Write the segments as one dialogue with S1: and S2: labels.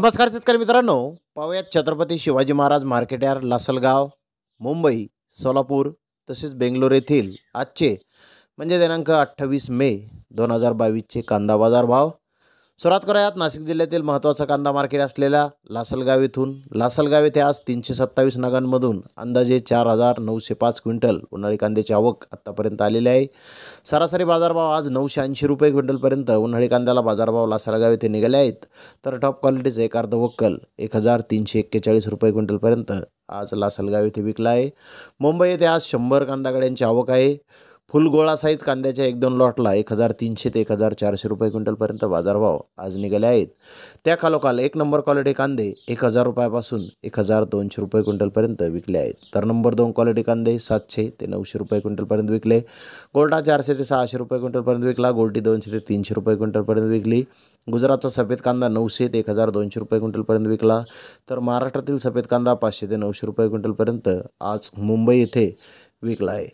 S1: नमस्कार शेतकरी मित्रांनो पाहूयात छत्रपती शिवाजी महाराज मार्केट यार्ड लासलगाव मुंबई सोलापूर तसेच बेंगलोर येथील आजचे म्हणजे दिनांक अठ्ठावीस मे दोन हजार बावीसचे कांदा बाजार भाव सुरुवात करूयात नाशिक जिल्ह्यातील महत्त्वाचा कांदा मार्केट असलेल्या लासलगाव इथून लासलगाव येथे आज तीनशे सत्तावीस नगांमधून अंदाजे चार हजार नऊशे पाच क्विंटल उन्हाळी कांद्याची आवक आत्तापर्यंत आलेली आहे सरासरी बाजारभाव आज नऊशे ऐंशी रुपये क्विंटलपर्यंत उन्हाळी कांद्याला बाजारभाव लासलगाव येथे निघाले आहेत तर टॉप क्वालिटीचं एक अर्ध वक्कल एक हजार तीनशे एक्केचाळीस रुपये क्विंटलपर्यंत आज लासलगाव येथे विकला आहे मुंबई येथे आज शंभर कांदा आवक आहे फुल गोळा साईज कांद्याच्या एक दोन लॉटला एक हजार तीनशे ते एक हजार चारशे रुपये क्विंटलपर्यंत बाजारभाव आज निघाले आहेत त्या खालोखाल एक नंबर क्वालिटी कांदे एक हजार रुपयापासून एक हजार दोनशे रुपये क्विंटलपर्यंत विकले आहेत तर नंबर दोन क्वालिटी कांदे सातशे ते नऊशे रुपये क्विंटलपर्यंत विकले गोल्डा चारशे ते सहाशे रुपये क्विंटलपर्यंत विकला गोल्टी दोनशे ते तीनशे रुपये क्विंटलपर्यंत विकली गुजरातचा सफेद कांदा नऊशे ते एक हजार दोनशे रुपये क्विंटलपर्यंत विकला तर महाराष्ट्रातील सफेद कांदा पाचशे ते नऊशे रुपये क्विंटलपर्यंत आज मुंबई येथे विकला आहे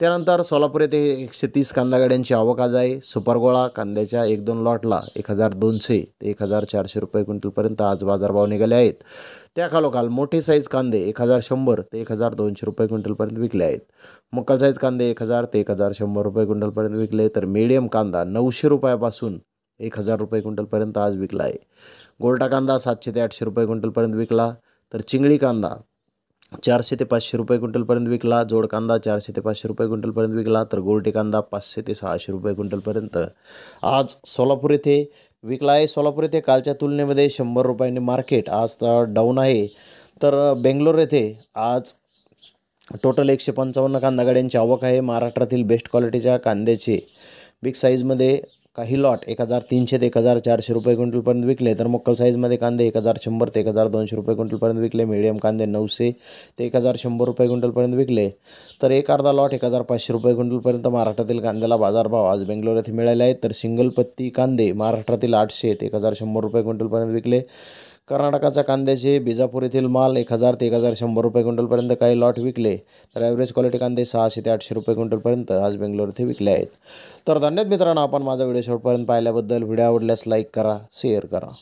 S1: त्यानंतर सोलापूर येथे एकशे तीस कांदा गाड्यांची आवक आज आहे सुपरगोळा कांद्याच्या एक दोन लॉटला एक हजार दोनशे ते एक हजार चारशे रुपये क्विंटलपर्यंत आज बाजारभाव निघाले आहेत त्याखालोखाल मोठे साईज कांदे एक हजार शंभर ते एक हजार दोनशे रुपये क्विंटलपर्यंत विकले आहेत मुक्कल साईज कांदे एक हजार ते एक हजार शंभर रुपये क्विंटलपर्यंत विकले तर मीडियम कांदा नऊशे रुपयापासून एक हजार रुपये क्विंटलपर्यंत आज विकला आहे गोल्टा कांदा सातशे ते आठशे रुपये क्विंटलपर्यंत विकला तर चिंगळी कांदा चारशे ते पाचशे रुपये क्विंटलपर्यंत विकला जोड कांदा चारशे ते पाचशे रुपये क्विंटलपर्यंत विकला तर गोरटे कांदा पाचशे ते सहाशे रुपये क्विंटलपर्यंत आज सोलापूर येथे विकला आहे सोलापूर येथे कालच्या तुलनेमध्ये शंभर रुपयांनी मार्केट आज डाऊन आहे तर बेंगलोर येथे आज टोटल एकशे पंचावन्न कांदा गाड्यांची आवक आहे महाराष्ट्रातील बेस्ट क्वालिटीच्या कांद्याचे बिग साईजमध्ये काही लॉट एक हजार तीनशे ते एक हजार चारशे रुपये क्विंटलपर्यंत विकले तर मक्कल साईजमध्ये कांदे एक हजार शंभर ते एक हजार दोनशे रुपये क्विंटलपर्यंत विकले मिडियम कांदे नऊशे ते एक हजार शंभर रुपये क्विंटलपर्यंत विकले तर एक अर्धा लॉट एक हजार पाचशे रुपये क्विंटलपर्यंत महाराष्ट्रातील कांद्याला बाजारभाव आज बेंगलोर येथे मिळाले आहेत तर सिंगल पत्ती कांदे महाराष्ट्रातील आठशे ते एक हजार शंभर रुपये क्विंटलपर्यंत विकले कर्नाटकाच्या कांद्याचे बिजापूर येथील माल एक हजार ते एक हजार शंभर रुपये क्विंटलपर्यंत काही लॉट विकले तर ॲव्हरेज क्वालिटी कांदे सहाशे ते आठशे रुपये क्विंटलपर्यंत आज बेंगलोर येथे विकले आहेत तर धन्यवाद मित्रांनो आपण माझा व्हिडिओ शेवटपर्यंत पाहिल्याबद्दल व्हिडिओ आवडल्यास लाईक करा शेअर करा